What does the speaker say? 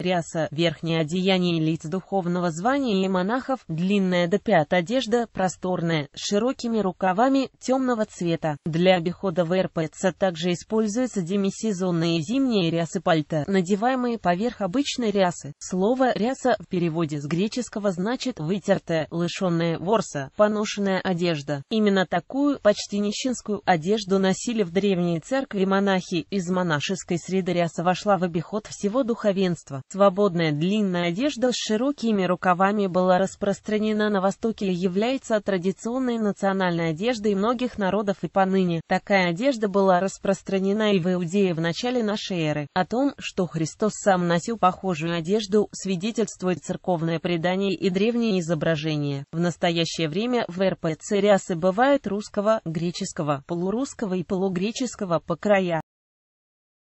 ряса, верхнее одеяние лиц духовного звания и монахов, длинная до пят одежда, просторная, с широкими рукавами, темного цвета. Для обихода в РПЦ также используются демисезонные зимние рясы пальто, надеваемые поверх обычной рясы. Слово «ряса» в переводе с греческого значит «вытертая», лишенная ворса, поношенная одежда. Именно такую, почти нищенскую одежду носили в древней церкви монахи. Из монашеской среды ряса вошла в обиход всего духовенства. Свободная длинная одежда с широкими рукавами была распространена на Востоке и является традиционной национальной одеждой многих народов и поныне. Такая одежда была распространена и в Иудее в начале нашей эры. О том, что Христос сам носил похожую одежду, свидетельствует церковное предание и древние изображения. В настоящее время в РПЦ рясы бывают русского, греческого, полурусского и полугреческого по края.